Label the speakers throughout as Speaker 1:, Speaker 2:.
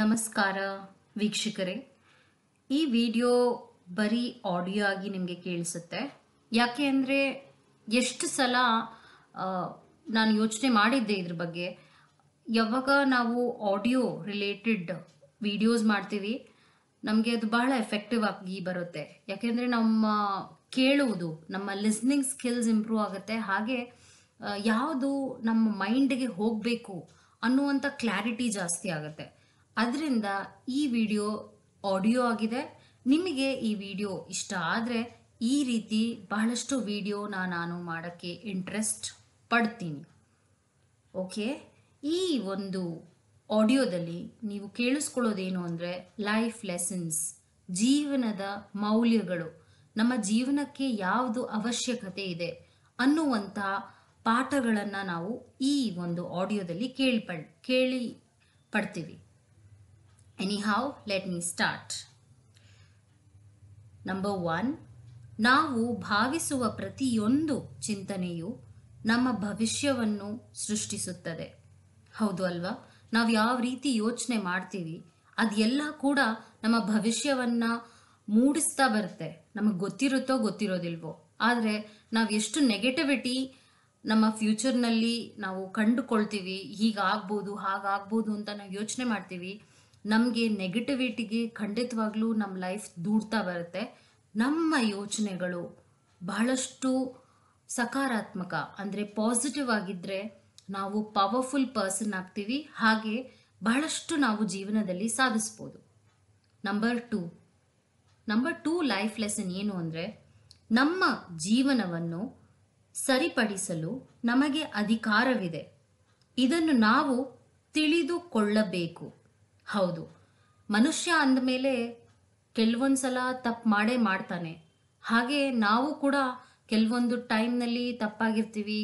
Speaker 1: ನಮಸ್ಕಾರ ವೀಕ್ಷಕರೇ ಈ ವಿಡಿಯೋ ಬರೀ ಆಡಿಯೋ ಆಗಿ ನಿಮಗೆ ಕೇಳಿಸುತ್ತೆ ಯಾಕೆ ಅಂದರೆ ಎಷ್ಟು ಸಲ ನಾನು ಯೋಚನೆ ಮಾಡಿದ್ದೆ ಇದ್ರ ಬಗ್ಗೆ ಯಾವಾಗ ನಾವು ಆಡಿಯೋ ರಿಲೇಟೆಡ್ ವಿಡಿಯೋಸ್ ಮಾಡ್ತೀವಿ ನಮಗೆ ಅದು ಬಹಳ ಎಫೆಕ್ಟಿವ್ ಆಗಿ ಬರುತ್ತೆ ಯಾಕೆಂದರೆ ನಮ್ಮ ಕೇಳುವುದು ನಮ್ಮ ಲಿಸ್ನಿಂಗ್ ಸ್ಕಿಲ್ಸ್ ಇಂಪ್ರೂವ್ ಆಗುತ್ತೆ ಹಾಗೆ ಯಾವುದು ನಮ್ಮ ಮೈಂಡ್ಗೆ ಹೋಗಬೇಕು ಅನ್ನುವಂಥ ಕ್ಲಾರಿಟಿ ಜಾಸ್ತಿ ಆಗುತ್ತೆ ಅದರಿಂದ ಈ ವಿಡಿಯೋ ಆಡಿಯೋ ಆಗಿದೆ ನಿಮಗೆ ಈ ವಿಡಿಯೋ ಇಷ್ಟ ಆದರೆ ಈ ರೀತಿ ಬಹಳಷ್ಟು ವಿಡಿಯೋನ ನಾನು ಮಾಡೋಕ್ಕೆ ಇಂಟ್ರೆಸ್ಟ್ ಪಡ್ತೀನಿ ಓಕೆ ಈ ಒಂದು ಆಡಿಯೋದಲ್ಲಿ ನೀವು ಕೇಳಿಸ್ಕೊಳ್ಳೋದೇನು ಅಂದರೆ ಲೈಫ್ ಲೆಸನ್ಸ್ ಜೀವನದ ಮೌಲ್ಯಗಳು ನಮ್ಮ ಜೀವನಕ್ಕೆ ಯಾವುದು ಅವಶ್ಯಕತೆ ಇದೆ ಅನ್ನುವಂಥ ಪಾಠಗಳನ್ನು ನಾವು ಈ ಒಂದು ಆಡಿಯೋದಲ್ಲಿ ಕೇಳಿ ಪಡ್ ಕೇಳಿ ಪಡ್ತೀವಿ anyhow let me start number one ನಾವು ಭಾವಿಸುವ ಪ್ರತಿಯೊಂದು ಚಿಂತನೆಯು ನಮ್ಮ ಭವಿಷ್ಯವನ್ನು ಸೃಷ್ಟಿಸುತ್ತದೆ ಹೌದು ಅಲ್ವಾ ನಾವು ಯಾವ ರೀತಿ ಯೋಚನೆ ಮಾಡ್ತೀವಿ ಅದೆಲ್ಲ ಕೂಡ ನಮ್ಮ ಭವಿಷ್ಯವನ್ನು ಮೂಡಿಸ್ತಾ ಬರುತ್ತೆ ನಮಗೆ ಗೊತ್ತಿರುತ್ತೋ ಗೊತ್ತಿರೋದಿಲ್ವೋ ಆದರೆ ನಾವು ಎಷ್ಟು ನೆಗೆಟಿವಿಟಿ ನಮ್ಮ ಫ್ಯೂಚರ್ನಲ್ಲಿ ನಾವು ಕಂಡುಕೊಳ್ತೀವಿ ಹೀಗಾಗ್ಬೋದು ಹಾಗಾಗ್ಬೋದು ಅಂತ ನಾವು ಯೋಚನೆ ಮಾಡ್ತೀವಿ ನಮಗೆ ನೆಗೆಟಿವಿಟಿಗೆ ಖಂಡಿತವಾಗ್ಲೂ ನಮ್ಮ ಲೈಫ್ ದೂಡ್ತಾ ಬರುತ್ತೆ ನಮ್ಮ ಯೋಚನೆಗಳು ಬಹಳಷ್ಟು ಸಕಾರಾತ್ಮಕ ಅಂದರೆ ಪಾಸಿಟಿವ್ ಆಗಿದ್ದರೆ ನಾವು ಪವರ್ಫುಲ್ ಪರ್ಸನ್ ಆಗ್ತೀವಿ ಹಾಗೆ ಬಹಳಷ್ಟು ನಾವು ಜೀವನದಲ್ಲಿ ಸಾಧಿಸ್ಬೋದು number two number two life lesson ಏನು ಅಂದರೆ ನಮ್ಮ ಜೀವನವನ್ನು ಸರಿಪಡಿಸಲು ನಮಗೆ ಅಧಿಕಾರವಿದೆ ಇದನ್ನು ನಾವು ತಿಳಿದುಕೊಳ್ಳಬೇಕು ಹೌದು ಮನುಷ್ಯ ಅಂದಮೇಲೆ ಕೆಲವೊಂದು ಸಲ ತಪ್ಪು ಮಾಡೇ ಮಾಡ್ತಾನೆ ಹಾಗೆ ನಾವು ಕೂಡ ಕೆಲವೊಂದು ಟೈಮ್ನಲ್ಲಿ ತಪ್ಪಾಗಿರ್ತೀವಿ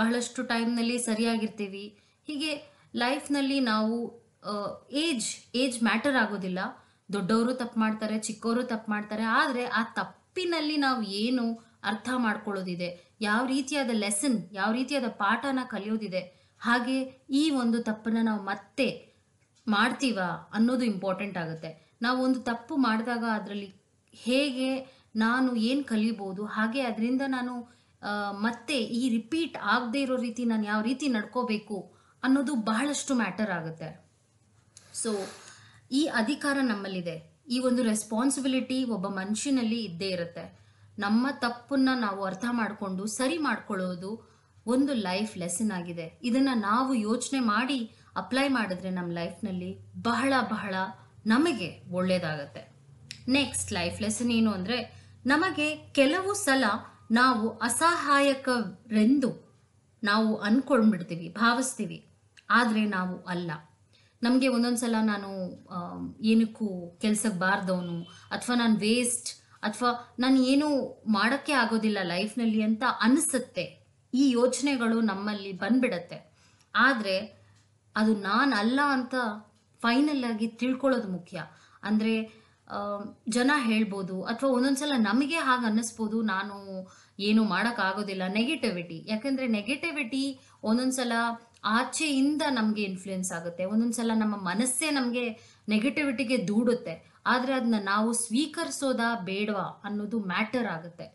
Speaker 1: ಬಹಳಷ್ಟು ಟೈಮ್ನಲ್ಲಿ ಸರಿಯಾಗಿರ್ತೀವಿ ಹೀಗೆ ಲೈಫ್ನಲ್ಲಿ ನಾವು ಏಜ್ ಏಜ್ ಮ್ಯಾಟರ್ ಆಗೋದಿಲ್ಲ ದೊಡ್ಡವರು ತಪ್ಪು ಮಾಡ್ತಾರೆ ಚಿಕ್ಕವರು ತಪ್ಪು ಮಾಡ್ತಾರೆ ಆದರೆ ಆ ತಪ್ಪಿನಲ್ಲಿ ನಾವು ಏನು ಅರ್ಥ ಮಾಡ್ಕೊಳ್ಳೋದಿದೆ ಯಾವ ರೀತಿಯಾದ ಲೆಸನ್ ಯಾವ ರೀತಿಯಾದ ಪಾಠನ ಕಲಿಯೋದಿದೆ ಹಾಗೆ ಈ ಒಂದು ತಪ್ಪನ್ನು ನಾವು ಮತ್ತೆ ಮಾಡ್ತೀವಾ ಅನ್ನೋದು ಇಂಪಾರ್ಟೆಂಟ್ ಆಗುತ್ತೆ ನಾವು ಒಂದು ತಪ್ಪು ಮಾಡಿದಾಗ ಅದರಲ್ಲಿ ಹೇಗೆ ನಾನು ಏನು ಕಲಿಬೋದು ಹಾಗೆ ಅದರಿಂದ ನಾನು ಮತ್ತೆ ಈ ರಿಪೀಟ್ ಆಗದೆ ಇರೋ ರೀತಿ ನಾನು ಯಾವ ರೀತಿ ನಡ್ಕೋಬೇಕು ಅನ್ನೋದು ಬಹಳಷ್ಟು ಮ್ಯಾಟರ್ ಆಗುತ್ತೆ ಸೊ ಈ ಅಧಿಕಾರ ನಮ್ಮಲ್ಲಿದೆ ಈ ಒಂದು ರೆಸ್ಪಾನ್ಸಿಬಿಲಿಟಿ ಒಬ್ಬ ಮನುಷ್ಯನಲ್ಲಿ ಇದ್ದೇ ಇರುತ್ತೆ ನಮ್ಮ ತಪ್ಪನ್ನ ನಾವು ಅರ್ಥ ಮಾಡಿಕೊಂಡು ಸರಿ ಮಾಡ್ಕೊಳ್ಳೋದು ಒಂದು ಲೈಫ್ ಲೆಸನ್ ಆಗಿದೆ ಇದನ್ನ ನಾವು ಯೋಚನೆ ಮಾಡಿ ಅಪ್ಲೈ ಮಾಡಿದ್ರೆ ನಮ್ಮ ಲೈಫ್ನಲ್ಲಿ ಬಹಳ ಬಹಳ ನಮಗೆ ಒಳ್ಳೆಯದಾಗತ್ತೆ ನೆಕ್ಸ್ಟ್ ಲೈಫ್ ಲೆಸನ್ ಏನು ಅಂದರೆ ನಮಗೆ ಕೆಲವು ಸಲ ನಾವು ಅಸಹಾಯಕರೆಂದು ನಾವು ಅಂದ್ಕೊಂಡ್ಬಿಡ್ತೀವಿ ಭಾವಿಸ್ತೀವಿ ಆದರೆ ನಾವು ಅಲ್ಲ ನಮಗೆ ಒಂದೊಂದು ಸಲ ನಾನು ಏನಕ್ಕೂ ಕೆಲ್ಸಕ್ಕೆ ಬಾರ್ದವನು ಅಥವಾ ನಾನು ವೇಸ್ಟ್ ಅಥವಾ ನಾನು ಏನು ಮಾಡೋಕ್ಕೆ ಆಗೋದಿಲ್ಲ ಲೈಫ್ನಲ್ಲಿ ಅಂತ ಅನಿಸುತ್ತೆ ಈ ಯೋಚನೆಗಳು ನಮ್ಮಲ್ಲಿ ಬಂದ್ಬಿಡತ್ತೆ ಆದರೆ ಅದು ನಾನು ಅಲ್ಲ ಅಂತ ಫೈನಲ್ ಆಗಿ ತಿಳ್ಕೊಳ್ಳೋದು ಮುಖ್ಯ ಅಂದರೆ ಜನ ಹೇಳ್ಬೋದು ಅಥವಾ ಸಲ ನಮಗೆ ಹಾಗೆ ಅನ್ನಿಸ್ಬೋದು ನಾನು ಏನು ಮಾಡೋಕ್ಕಾಗೋದಿಲ್ಲ ನೆಗೆಟಿವಿಟಿ ಯಾಕಂದರೆ ನೆಗೆಟಿವಿಟಿ ಸಲ ಆಚೆಯಿಂದ ನಮಗೆ ಇನ್ಫ್ಲುಯೆನ್ಸ್ ಆಗುತ್ತೆ ಸಲ ನಮ್ಮ ಮನಸ್ಸೇ ನಮಗೆ ನೆಗೆಟಿವಿಟಿಗೆ ದೂಡುತ್ತೆ ಆದರೆ ಅದನ್ನ ನಾವು ಸ್ವೀಕರಿಸೋದಾ ಬೇಡವಾ ಅನ್ನೋದು ಮ್ಯಾಟರ್ ಆಗುತ್ತೆ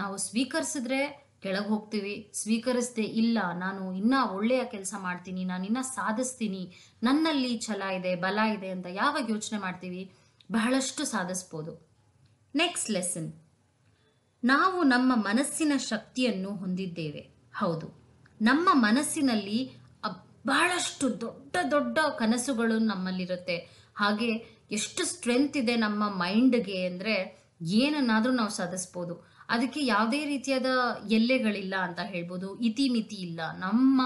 Speaker 1: ನಾವು ಸ್ವೀಕರಿಸಿದ್ರೆ ಕೆಳಗೆ ಹೋಗ್ತೀವಿ ಸ್ವೀಕರಿಸದೆ ಇಲ್ಲ ನಾನು ಇನ್ನೂ ಒಳ್ಳೆಯ ಕೆಲಸ ಮಾಡ್ತೀನಿ ನಾನು ಇನ್ನೂ ಸಾಧಿಸ್ತೀನಿ ನನ್ನಲ್ಲಿ ಛಲ ಇದೆ ಬಲ ಇದೆ ಅಂತ ಯಾವಾಗ ಯೋಚನೆ ಮಾಡ್ತೀವಿ ಬಹಳಷ್ಟು ಸಾಧಿಸ್ಬೋದು ನೆಕ್ಸ್ಟ್ ಲೆಸನ್ ನಾವು ನಮ್ಮ ಮನಸ್ಸಿನ ಶಕ್ತಿಯನ್ನು ಹೊಂದಿದ್ದೇವೆ ಹೌದು ನಮ್ಮ ಮನಸ್ಸಿನಲ್ಲಿ ಬಹಳಷ್ಟು ದೊಡ್ಡ ದೊಡ್ಡ ಕನಸುಗಳು ನಮ್ಮಲ್ಲಿರುತ್ತೆ ಹಾಗೆ ಎಷ್ಟು ಸ್ಟ್ರೆಂತ್ ಇದೆ ನಮ್ಮ ಮೈಂಡ್ಗೆ ಅಂದರೆ ಏನನ್ನಾದರೂ ನಾವು ಸಾಧಿಸ್ಬೋದು ಅದಕ್ಕೆ ಯಾವುದೇ ರೀತಿಯಾದ ಎಲ್ಲೆಗಳಿಲ್ಲ ಅಂತ ಹೇಳ್ಬೋದು ಇತಿಮಿತಿ ಇಲ್ಲ ನಮ್ಮ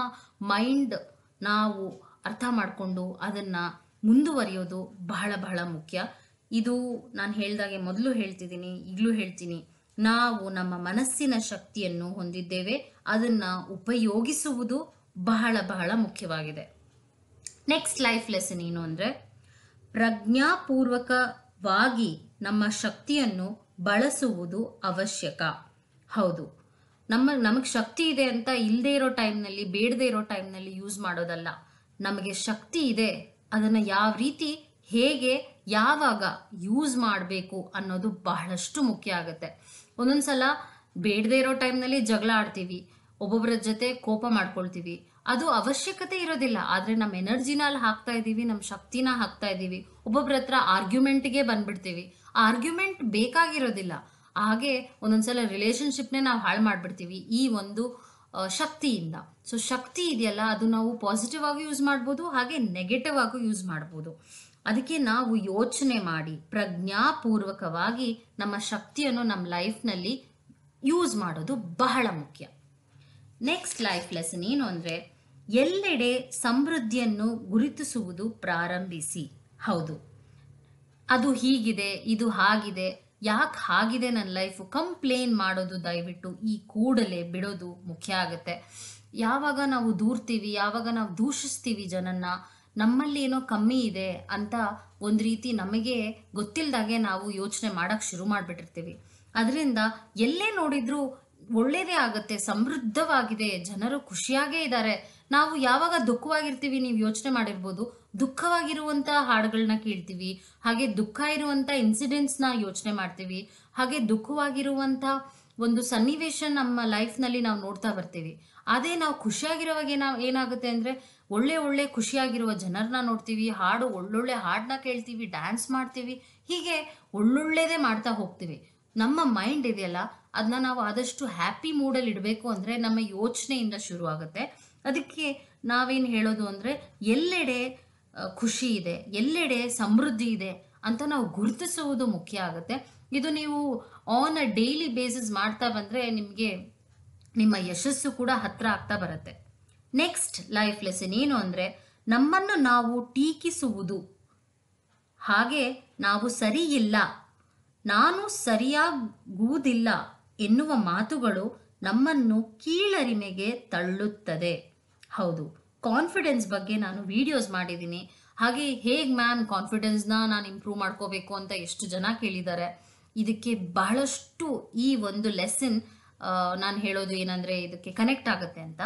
Speaker 1: ಮೈಂಡ್ ನಾವು ಅರ್ಥ ಮಾಡಿಕೊಂಡು ಅದನ್ನು ಮುಂದುವರಿಯೋದು ಬಹಳ ಬಹಳ ಮುಖ್ಯ ಇದು ನಾನು ಹೇಳ್ದಾಗೆ ಮೊದಲು ಹೇಳ್ತಿದ್ದೀನಿ ಈಗಲೂ ಹೇಳ್ತೀನಿ ನಾವು ನಮ್ಮ ಮನಸ್ಸಿನ ಶಕ್ತಿಯನ್ನು ಹೊಂದಿದ್ದೇವೆ ಅದನ್ನು ಉಪಯೋಗಿಸುವುದು ಬಹಳ ಬಹಳ ಮುಖ್ಯವಾಗಿದೆ ನೆಕ್ಸ್ಟ್ ಲೈಫ್ ಲೆಸನ್ ಏನು ಅಂದರೆ ಪ್ರಜ್ಞಾಪೂರ್ವಕವಾಗಿ ನಮ್ಮ ಶಕ್ತಿಯನ್ನು ಬಳಸುವುದು ಅವಶ್ಯಕ ಹೌದು ನಮ್ಮ ನಮಗೆ ಶಕ್ತಿ ಇದೆ ಅಂತ ಇಲ್ಲದೇ ಇರೋ ಟೈಮ್ನಲ್ಲಿ ಬೇಡದೇ ಇರೋ ಟೈಮ್ನಲ್ಲಿ ಯೂಸ್ ಮಾಡೋದಲ್ಲ ನಮಗೆ ಶಕ್ತಿ ಇದೆ ಅದನ್ನು ಯಾವ ರೀತಿ ಹೇಗೆ ಯಾವಾಗ ಯೂಸ್ ಮಾಡಬೇಕು ಅನ್ನೋದು ಬಹಳಷ್ಟು ಮುಖ್ಯ ಆಗುತ್ತೆ ಒಂದೊಂದ್ಸಲ ಸಲ ಬೇಡದೇ ಇರೋ ಟೈಮ್ನಲ್ಲಿ ಜಗಳ ಆಡ್ತೀವಿ ಒಬ್ಬೊಬ್ಬರ ಜೊತೆ ಕೋಪ ಮಾಡ್ಕೊಳ್ತೀವಿ ಅದು ಅವಶ್ಯಕತೆ ಇರೋದಿಲ್ಲ ಆದರೆ ನಮ್ಮ ಎನರ್ಜಿನ ಅಲ್ಲಿ ಹಾಕ್ತಾ ಇದ್ದೀವಿ ನಮ್ಮ ಶಕ್ತಿನ ಹಾಕ್ತಾ ಇದ್ದೀವಿ ಒಬ್ಬೊಬ್ರ ಹತ್ರ ಆರ್ಗ್ಯುಮೆಂಟ್ಗೆ ಬಂದ್ಬಿಡ್ತೀವಿ ಆರ್ಗ್ಯುಮೆಂಟ್ ಬೇಕಾಗಿರೋದಿಲ್ಲ ಹಾಗೆ ಒಂದೊಂದ್ಸಲ ರಿಲೇಶನ್ಶಿಪ್ನೇ ನಾವು ಹಾಳು ಮಾಡಿಬಿಡ್ತೀವಿ ಈ ಒಂದು ಶಕ್ತಿಯಿಂದ ಸೊ ಶಕ್ತಿ ಇದೆಯಲ್ಲ ಅದು ನಾವು ಪಾಸಿಟಿವ್ ಆಗಿ ಯೂಸ್ ಮಾಡ್ಬೋದು ಹಾಗೆ ನೆಗೆಟಿವ್ ಆಗೂ ಯೂಸ್ ಮಾಡ್ಬೋದು ಅದಕ್ಕೆ ನಾವು ಯೋಚನೆ ಮಾಡಿ ಪ್ರಜ್ಞಾಪೂರ್ವಕವಾಗಿ ನಮ್ಮ ಶಕ್ತಿಯನ್ನು ನಮ್ಮ ಲೈಫ್ನಲ್ಲಿ ಯೂಸ್ ಮಾಡೋದು ಬಹಳ ಮುಖ್ಯ ನೆಕ್ಸ್ಟ್ ಲೈಫ್ ಲೆಸನ್ ಏನು ಅಂದರೆ ಎಲ್ಲೆಡೆ ಸಮೃದ್ಧಿಯನ್ನು ಗುರುತಿಸುವುದು ಪ್ರಾರಂಭಿಸಿ ಹೌದು ಅದು ಹೀಗಿದೆ ಇದು ಹಾಗಿದೆ ಯಾಕೆ ಹಾಗಿದೆ ನನ್ನ ಲೈಫು ಕಂಪ್ಲೇನ್ ಮಾಡೋದು ದಯವಿಟ್ಟು ಈ ಕೂಡಲೇ ಬಿಡೋದು ಮುಖ್ಯ ಆಗುತ್ತೆ ಯಾವಾಗ ನಾವು ದೂರ್ತೀವಿ ಯಾವಾಗ ನಾವು ದೂಷಿಸ್ತೀವಿ ಜನನ್ನ ನಮ್ಮಲ್ಲಿ ಏನೋ ಕಮ್ಮಿ ಇದೆ ಅಂತ ಒಂದು ರೀತಿ ನಮಗೆ ಗೊತ್ತಿಲ್ಲದಾಗೆ ನಾವು ಯೋಚನೆ ಮಾಡೋಕ್ಕೆ ಶುರು ಮಾಡಿಬಿಟ್ಟಿರ್ತೀವಿ ಅದರಿಂದ ಎಲ್ಲೇ ನೋಡಿದರೂ ಒಳ್ಳೇದೇ ಆಗುತ್ತೆ ಸಮೃದ್ಧವಾಗಿದೆ ಜನರು ಖುಷಿಯಾಗೇ ಇದ್ದಾರೆ ನಾವು ಯಾವಾಗ ದುಃಖವಾಗಿರ್ತೀವಿ ನೀವು ಯೋಚನೆ ಮಾಡಿರ್ಬೋದು ದುಃಖವಾಗಿರುವಂತಹ ಹಾಡುಗಳನ್ನ ಕೇಳ್ತೀವಿ ಹಾಗೆ ದುಃಖ ಇರುವಂತ ನ ಯೋಚನೆ ಮಾಡ್ತೀವಿ ಹಾಗೆ ದುಃಖವಾಗಿರುವಂತ ಒಂದು ಸನ್ನಿವೇಶ ನಮ್ಮ ಲೈಫ್ನಲ್ಲಿ ನಾವು ನೋಡ್ತಾ ಬರ್ತೀವಿ ಅದೇ ನಾವು ಖುಷಿಯಾಗಿರೋವಾಗ ನಾವು ಏನಾಗುತ್ತೆ ಅಂದರೆ ಒಳ್ಳೆ ಒಳ್ಳೆ ಖುಷಿಯಾಗಿರುವ ಜನರನ್ನ ನೋಡ್ತೀವಿ ಹಾಡು ಒಳ್ಳೊಳ್ಳೆ ಹಾಡನ್ನ ಕೇಳ್ತೀವಿ ಡ್ಯಾನ್ಸ್ ಮಾಡ್ತೀವಿ ಹೀಗೆ ಒಳ್ಳೊಳ್ಳೆದೇ ಮಾಡ್ತಾ ಹೋಗ್ತೀವಿ ನಮ್ಮ ಮೈಂಡ್ ಇದೆಯಲ್ಲ ಅದನ್ನ ನಾವು ಆದಷ್ಟು ಹ್ಯಾಪಿ ಮೂಡಲ್ಲಿ ಇಡಬೇಕು ಅಂದರೆ ನಮ್ಮ ಯೋಚನೆಯಿಂದ ಶುರು ಆಗುತ್ತೆ ಅದಕ್ಕೆ ನಾವೇನು ಹೇಳೋದು ಅಂದರೆ ಎಲ್ಲೆಡೆ ಖುಷಿ ಇದೆ ಎಲ್ಲೆಡೆ ಸಮೃದ್ಧಿ ಇದೆ ಅಂತ ನಾವು ಗುರುತಿಸುವುದು ಮುಖ್ಯ ಆಗುತ್ತೆ ಇದು ನೀವು ಆನ್ ಅ ಡೈಲಿ ಬೇಸಿಸ್ ಮಾಡ್ತಾ ಬಂದರೆ ನಿಮಗೆ ನಿಮ್ಮ ಯಶಸ್ಸು ಕೂಡ ಹತ್ರ ಆಗ್ತಾ ಬರುತ್ತೆ ನೆಕ್ಸ್ಟ್ ಲೈಫ್ ಲೆಸನ್ ಏನು ಅಂದರೆ ನಮ್ಮನ್ನು ನಾವು ಟೀಕಿಸುವುದು ಹಾಗೆ ನಾವು ಸರಿ ಇಲ್ಲ ನಾನು ಸರಿಯಾಗುವುದಿಲ್ಲ ಎನ್ನುವ ಮಾತುಗಳು ನಮ್ಮನ್ನು ಕೀಳರಿಮೆಗೆ ತಳ್ಳುತ್ತದೆ ಹೌದು ಕಾನ್ಫಿಡೆನ್ಸ್ ಬಗ್ಗೆ ನಾನು ವಿಡಿಯೋಸ್ ಮಾಡಿದ್ದೀನಿ ಹಾಗೆ ಹೇಗೆ ಮ್ಯಾಮ್ ಕಾನ್ಫಿಡೆನ್ಸ್ನ ನಾನು ಇಂಪ್ರೂವ್ ಮಾಡ್ಕೋಬೇಕು ಅಂತ ಎಷ್ಟು ಜನ ಕೇಳಿದ್ದಾರೆ ಇದಕ್ಕೆ ಬಹಳಷ್ಟು ಈ ಒಂದು ಲೆಸನ್ ನಾನು ಹೇಳೋದು ಏನಂದರೆ ಇದಕ್ಕೆ ಕನೆಕ್ಟ್ ಆಗುತ್ತೆ ಅಂತ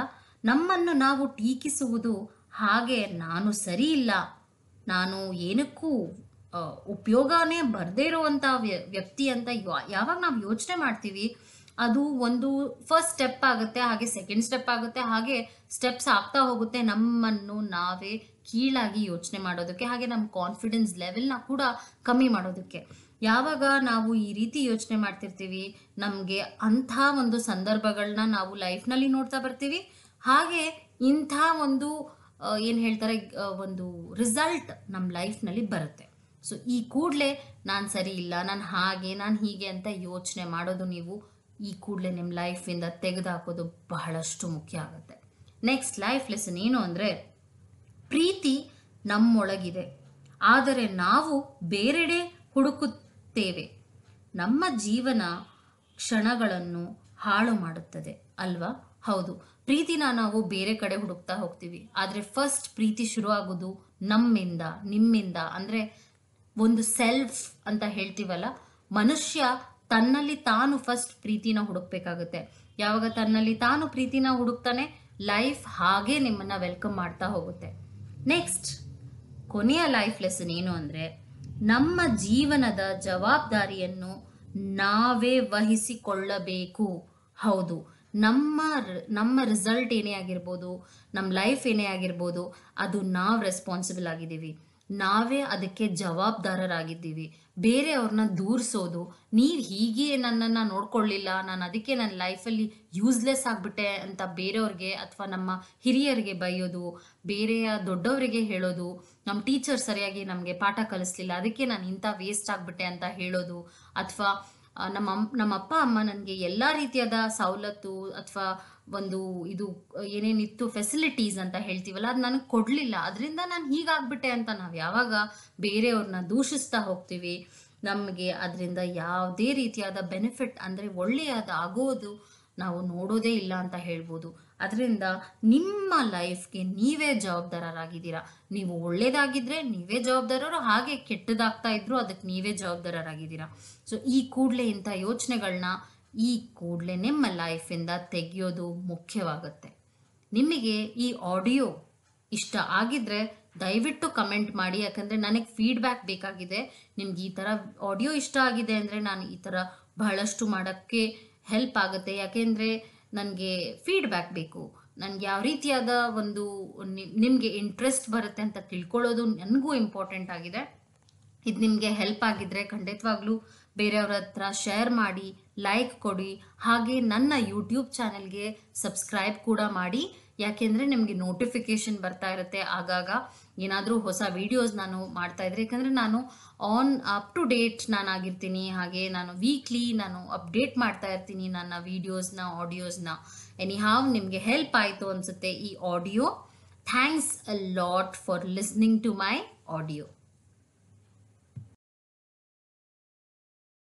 Speaker 1: ನಮ್ಮನ್ನು ನಾವು ಟೀಕಿಸುವುದು ಹಾಗೆ ನಾನು ಸರಿ ಇಲ್ಲ ನಾನು ಏನಕ್ಕೂ ಉಪಯೋಗನೇ ಬರದೇ ಇರುವಂಥ ವ್ಯಕ್ತಿ ಅಂತ ಯಾವಾಗ ನಾವು ಯೋಚನೆ ಮಾಡ್ತೀವಿ ಅದು ಒಂದು ಫಸ್ಟ್ ಸ್ಟೆಪ್ ಆಗುತ್ತೆ ಹಾಗೆ ಸೆಕೆಂಡ್ ಸ್ಟೆಪ್ ಆಗುತ್ತೆ ಹಾಗೆ ಸ್ಟೆಪ್ಸ್ ಆಗ್ತಾ ಹೋಗುತ್ತೆ ನಮ್ಮನ್ನು ನಾವೇ ಕೀಳಾಗಿ ಯೋಚನೆ ಮಾಡೋದಕ್ಕೆ ಹಾಗೆ ನಮ್ಮ ಕಾನ್ಫಿಡೆನ್ಸ್ ಲೆವೆಲ್ನ ಕೂಡ ಕಮ್ಮಿ ಮಾಡೋದಕ್ಕೆ ಯಾವಾಗ ನಾವು ಈ ರೀತಿ ಯೋಚನೆ ಮಾಡ್ತಿರ್ತೀವಿ ನಮಗೆ ಅಂಥ ಒಂದು ಸಂದರ್ಭಗಳನ್ನ ನಾವು ಲೈಫ್ನಲ್ಲಿ ನೋಡ್ತಾ ಬರ್ತೀವಿ ಹಾಗೆ ಇಂಥ ಒಂದು ಏನು ಹೇಳ್ತಾರೆ ಒಂದು ರಿಸಲ್ಟ್ ನಮ್ಮ ಲೈಫ್ನಲ್ಲಿ ಬರುತ್ತೆ ಸೊ ಈ ಕೂಡಲೇ ನಾನು ಸರಿ ಇಲ್ಲ ನಾನು ಹಾಗೆ ನಾನು ಹೀಗೆ ಅಂತ ಯೋಚನೆ ಮಾಡೋದು ನೀವು ಈ ಕೂಡಲೇ ನಿಮ್ಮ ಲೈಫಿಂದ ತೆಗೆದುಹಾಕೋದು ಬಹಳಷ್ಟು ಮುಖ್ಯ ಆಗುತ್ತೆ ನೆಕ್ಸ್ಟ್ ಲೈಫ್ ಲೆಸನ್ ಏನು ಅಂದರೆ ಪ್ರೀತಿ ನಮ್ಮೊಳಗಿದೆ ಆದರೆ ನಾವು ಬೇರೆಡೆ ಹುಡುಕುತ್ತೇವೆ ನಮ್ಮ ಜೀವನ ಕ್ಷಣಗಳನ್ನು ಹಾಳು ಮಾಡುತ್ತದೆ ಅಲ್ವಾ ಹೌದು ಪ್ರೀತಿನ ನಾವು ಬೇರೆ ಕಡೆ ಹುಡುಕ್ತಾ ಹೋಗ್ತೀವಿ ಆದರೆ ಫಸ್ಟ್ ಪ್ರೀತಿ ಶುರು ಆಗೋದು ನಮ್ಮಿಂದ ನಿಮ್ಮಿಂದ ಅಂದರೆ ಒಂದು ಸೆಲ್ಫ್ ಅಂತ ಹೇಳ್ತೀವಲ್ಲ ಮನುಷ್ಯ ತನ್ನಲ್ಲಿ ತಾನು ಫಸ್ಟ್ ಪ್ರೀತಿನ ಹುಡುಕ್ಬೇಕಾಗುತ್ತೆ ಯಾವಾಗ ತನ್ನಲ್ಲಿ ತಾನು ಪ್ರೀತಿನ ಹುಡುಕ್ತಾನೆ ಲೈಫ್ ಹಾಗೆ ನಿಮ್ಮನ್ನ ವೆಲ್ಕಮ್ ಮಾಡ್ತಾ ಹೋಗುತ್ತೆ ನೆಕ್ಸ್ಟ್ ಕೊನೆಯ ಲೈಫ್ ಲೆಸನ್ ಏನು ಅಂದರೆ ನಮ್ಮ ಜೀವನದ ಜವಾಬ್ದಾರಿಯನ್ನು ನಾವೇ ವಹಿಸಿಕೊಳ್ಳಬೇಕು ಹೌದು ನಮ್ಮ ನಮ್ಮ ರಿಸಲ್ಟ್ ಏನೇ ಆಗಿರ್ಬೋದು ನಮ್ಮ ಲೈಫ್ ಏನೇ ಆಗಿರ್ಬೋದು ಅದು ನಾವು ರೆಸ್ಪಾನ್ಸಿಬಲ್ ಆಗಿದ್ದೀವಿ ನಾವೇ ಅದಕ್ಕೆ ಜವಾಬ್ದಾರರಾಗಿದ್ದೀವಿ ಬೇರೆಯವ್ರನ್ನ ದೂರಿಸೋದು ನೀವು ಹೀಗೆ ನನ್ನನ್ನು ನೋಡ್ಕೊಳ್ಳಿಲ್ಲ ನಾನು ಅದಕ್ಕೆ ನನ್ನ ಲೈಫಲ್ಲಿ ಯೂಸ್ಲೆಸ್ ಆಗಿಬಿಟ್ಟೆ ಅಂತ ಬೇರೆಯವ್ರಿಗೆ ಅಥವಾ ನಮ್ಮ ಹಿರಿಯರಿಗೆ ಬೈಯೋದು ಬೇರೆಯ ದೊಡ್ಡವರಿಗೆ ಹೇಳೋದು ನಮ್ಮ ಟೀಚರ್ ಸರಿಯಾಗಿ ನಮಗೆ ಪಾಠ ಕಲಿಸ್ಲಿಲ್ಲ ಅದಕ್ಕೆ ನಾನು ಇಂಥ ವೇಸ್ಟ್ ಆಗಿಬಿಟ್ಟೆ ಅಂತ ಹೇಳೋದು ಅಥವಾ ನಮ್ಮ ನಮ್ಮ ಅಪ್ಪ ಅಮ್ಮ ನನಗೆ ಎಲ್ಲ ರೀತಿಯಾದ ಸವಲತ್ತು ಅಥವಾ ಒಂದು ಇದು ಏನೇನಿತ್ತು ಫೆಸಿಲಿಟೀಸ್ ಅಂತ ಹೇಳ್ತೀವಲ್ಲ ಅದು ನನಗೆ ಕೊಡಲಿಲ್ಲ ಅದರಿಂದ ನಾನು ಹೀಗಾಗ್ಬಿಟ್ಟೆ ಅಂತ ನಾವು ಯಾವಾಗ ಬೇರೆಯವ್ರನ್ನ ದೂಷಿಸ್ತಾ ಹೋಗ್ತೀವಿ ನಮಗೆ ಅದರಿಂದ ಯಾವುದೇ ರೀತಿಯಾದ ಬೆನಿಫಿಟ್ ಅಂದರೆ ಒಳ್ಳೆಯದ ಆಗೋದು ನಾವು ನೋಡೋದೇ ಇಲ್ಲ ಅಂತ ಹೇಳ್ಬೋದು ಅದರಿಂದ ನಿಮ್ಮ ಲೈಫ್ಗೆ ನೀವೇ ಜವಾಬ್ದಾರರಾಗಿದ್ದೀರಾ ನೀವು ಒಳ್ಳೇದಾಗಿದ್ರೆ ನೀವೇ ಜವಾಬ್ದಾರರು ಹಾಗೆ ಕೆಟ್ಟದಾಗ್ತಾ ಇದ್ರು ಅದಕ್ಕೆ ನೀವೇ ಜವಾಬ್ದಾರರಾಗಿದ್ದೀರಾ ಸೊ ಈ ಕೂಡಲೇ ಇಂಥ ಯೋಚನೆಗಳನ್ನ ಈ ಕೂಡಲೇ ನಿಮ್ಮ ಲೈಫಿಂದ ತೆಗೆಯೋದು ಮುಖ್ಯವಾಗುತ್ತೆ ನಿಮಗೆ ಈ ಆಡಿಯೋ ಇಷ್ಟ ಆಗಿದ್ರೆ ದಯವಿಟ್ಟು ಕಮೆಂಟ್ ಮಾಡಿ ಯಾಕಂದರೆ ನನಗೆ ಫೀಡ್ಬ್ಯಾಕ್ ಬೇಕಾಗಿದೆ ನಿಮ್ಗೆ ಈ ಥರ ಆಡಿಯೋ ಇಷ್ಟ ಆಗಿದೆ ಅಂದರೆ ನಾನು ಈ ಥರ ಬಹಳಷ್ಟು ಮಾಡೋಕ್ಕೆ ಹೆಲ್ಪ್ ಆಗುತ್ತೆ ಯಾಕೆಂದರೆ ನನಗೆ ಫೀಡ್ಬ್ಯಾಕ್ ಬೇಕು ನನಗೆ ಯಾವ ರೀತಿಯಾದ ಒಂದು ನಿಮಗೆ ಇಂಟ್ರೆಸ್ಟ್ ಬರುತ್ತೆ ಅಂತ ತಿಳ್ಕೊಳ್ಳೋದು ನನಗೂ ಇಂಪಾರ್ಟೆಂಟ್ ಆಗಿದೆ ಇದು ನಿಮಗೆ ಹೆಲ್ಪ್ ಆಗಿದ್ರೆ ಖಂಡಿತವಾಗ್ಲೂ ಬೇರೆಯವ್ರ ಹತ್ರ ಶೇರ್ ಮಾಡಿ ಲೈಕ್ ಕೊಡಿ ಹಾಗೆ ನನ್ನ ಯೂಟ್ಯೂಬ್ ಚಾನೆಲ್ಗೆ ಸಬ್ಸ್ಕ್ರೈಬ್ ಕೂಡ ಮಾಡಿ ಯಾಕೆಂದರೆ ನಿಮಗೆ ನೋಟಿಫಿಕೇಷನ್ ಬರ್ತಾ ಇರುತ್ತೆ ಆಗಾಗ ಏನಾದರೂ ಹೊಸ ವೀಡಿಯೋಸ್ ನಾನು ಮಾಡ್ತಾ ಇದ್ರೆ ಯಾಕಂದರೆ ನಾನು ಆನ್ ಅಪ್ ಟು ಡೇಟ್ ನಾನಾಗಿರ್ತೀನಿ ಹಾಗೆ ನಾನು ವೀಕ್ಲಿ ನಾನು ಅಪ್ಡೇಟ್ ಮಾಡ್ತಾ ಇರ್ತೀನಿ ನನ್ನ ವೀಡಿಯೋಸ್ನ ಆಡಿಯೋಸ್ನ ಎನಿ ಹಾವ್ ನಿಮಗೆ ಹೆಲ್ಪ್ ಆಯಿತು ಅನಿಸುತ್ತೆ ಈ audio thanks a lot for listening to my audio